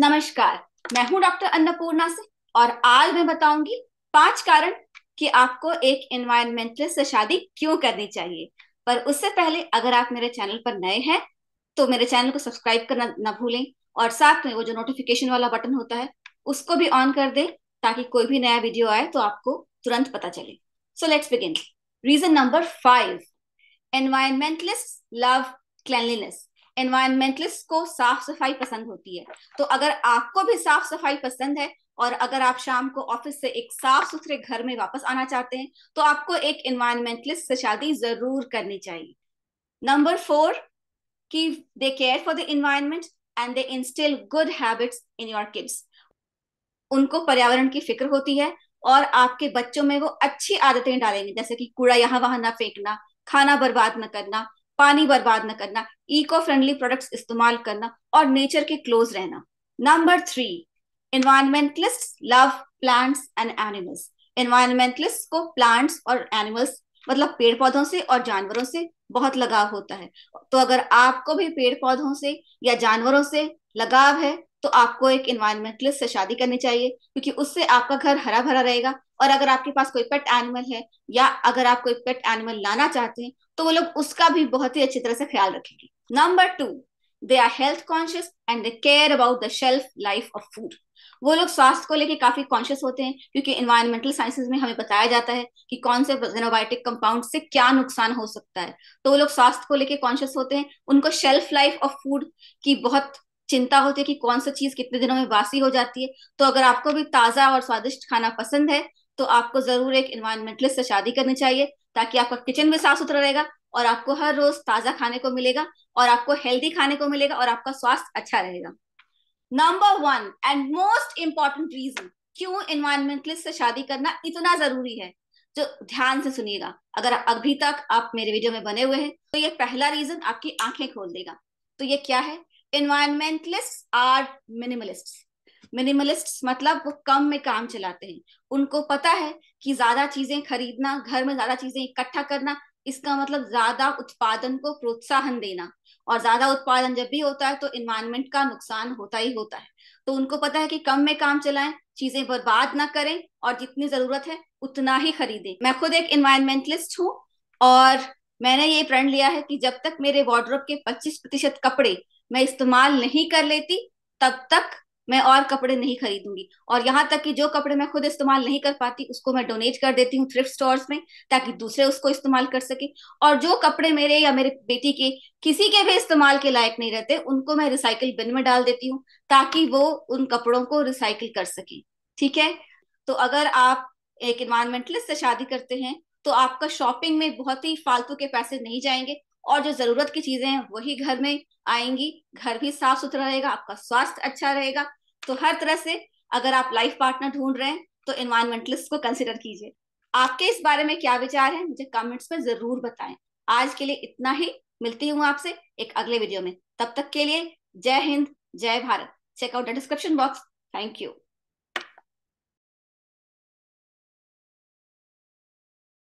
नमस्कार मैं हूं डॉक्टर अन्नपूर्णा से और आज मैं बताऊंगी पांच कारण कि आपको एक एनवायरमेंटलिस्ट से शादी क्यों करनी चाहिए पर उससे पहले अगर आप मेरे चैनल पर नए हैं तो मेरे चैनल को सब्सक्राइब करना न भूलें और साथ में वो जो नोटिफिकेशन वाला बटन होता है उसको भी ऑन कर दें ताकि कोई भी नया वीडियो आए तो आपको तुरंत पता चले so let's begin region number five environmentalist love cleanliness environmentalist को साफ सफाई पसंद होती है तो अगर आपको भी साफ सफाई पसंद है और अगर आप शाम को ऑफिस से एक साफ सुथरे घर में वापस आना चाहते हैं तो आपको एक एनवायरमेंटलिस्ट से शादी जरूर करनी चाहिए नंबर फोर कि they care for the environment and they instill good habits in your kids उनको पर्यावरण की फिक्र होती है और आपके बच्चों में वो अच्छी आदतें डालेंगे जैसे कि कूड़ा यहाँ वहां ना फेंकना खाना बर्बाद न करना पानी बर्बाद न करना इको फ्रेंडली प्रोडक्ट्स इस्तेमाल करना और नेचर के क्लोज रहना number three environmentalist love plants and animals environmentalist को प्लांट्स और एनिमल्स मतलब पेड़ पौधों से और जानवरों से बहुत लगाव होता है तो अगर आपको भी पेड़ पौधों से या जानवरों से लगाव है तो आपको एक इन्वायरमेंटलिस्ट से शादी करनी चाहिए क्योंकि उससे आपका घर हरा भरा रहेगा और अगर आपके पास कोई पेट एनिमल है या अगर आप कोई पेट एनिमल लाना चाहते हैं तो वो लोग उसका भी बहुत ही अच्छी तरह से ख्याल रखेंगे number two they are health conscious and they care about the shelf life of food वो लोग स्वास्थ्य को लेके काफी कॉन्शियस होते हैं क्योंकि इन्वायरमेंटल साइंसेज में हमें बताया जाता है कि कौन से जेनोबायोटिक कंपाउंड से क्या नुकसान हो सकता है तो वो लोग स्वास्थ्य को लेके कॉन्शियस होते हैं उनको शेल्फ लाइफ ऑफ फूड की बहुत चिंता होती है कि कौन सा चीज कितने दिनों में बासी हो जाती है तो अगर आपको भी ताजा और स्वादिष्ट खाना पसंद है तो आपको जरूर एक इन्वायरमेंटलिस्ट से शादी करनी चाहिए ताकि आपका किचन भी साफ सुथरा रहेगा और आपको हर रोज ताजा खाने को मिलेगा और आपको हेल्दी खाने को मिलेगा और आपका स्वास्थ्य अच्छा रहेगा number one and most important region क्यों इन्वायरमेंटलिस्ट से शादी करना इतना जरूरी है जो ध्यान से सुनिएगा अगर अभी तक आप मेरे वीडियो में बने हुए हैं तो ये पहला रीजन आपकी आंखें खोल देगा तो ये क्या है इन्वायरमेंटलिस्ट आर मिनिमलिस्ट मिनिमलिस्ट मतलब वो कम में काम चलाते हैं उनको पता है कि ज्यादा चीजें खरीदना घर में ज्यादा चीजें इकट्ठा करना इसका मतलब ज्यादा उत्पादन को प्रोत्साहन देना और ज्यादा उत्पादन जब भी होता है तो इन्वायरमेंट का नुकसान होता ही होता है तो उनको पता है कि कम में काम चलाएं चीजें बर्बाद ना करें और जितनी जरूरत है उतना ही खरीदें मैं खुद एक इन्वायरमेंटलिस्ट हूँ और मैंने ये प्रण लिया है कि जब तक मेरे वार्ड्रोब के 25 प्रतिशत कपड़े मैं इस्तेमाल नहीं कर लेती तब तक मैं और कपड़े नहीं खरीदूंगी और यहाँ तक कि जो कपड़े मैं खुद इस्तेमाल नहीं कर पाती उसको मैं डोनेट कर देती हूँ थ्रिफ्ट स्टोर्स में ताकि दूसरे उसको इस्तेमाल कर सके और जो कपड़े मेरे या मेरे बेटी के किसी के भी इस्तेमाल के लायक नहीं रहते उनको मैं रिसाइकिल बिन में डाल देती हूँ ताकि वो उन कपड़ों को रिसाइकिल कर सके ठीक है तो अगर आप एक इन्वायरमेंटलिस्ट से शादी करते हैं तो आपका शॉपिंग में बहुत ही फालतू के पैसे नहीं जाएंगे और जो जरूरत की चीजें हैं वही घर में आएंगी घर भी साफ सुथरा रहेगा आपका स्वास्थ्य अच्छा रहेगा तो हर तरह से अगर आप लाइफ पार्टनर ढूंढ रहे हैं तो इन्वायरमेंटलिस्ट को कंसिडर कीजिए आपके इस बारे में क्या विचार है मुझे कमेंट्स में जरूर बताएं आज के लिए इतना ही मिलती हूँ आपसे एक अगले वीडियो में तब तक के लिए जय हिंद जय Bharat check out description box thank you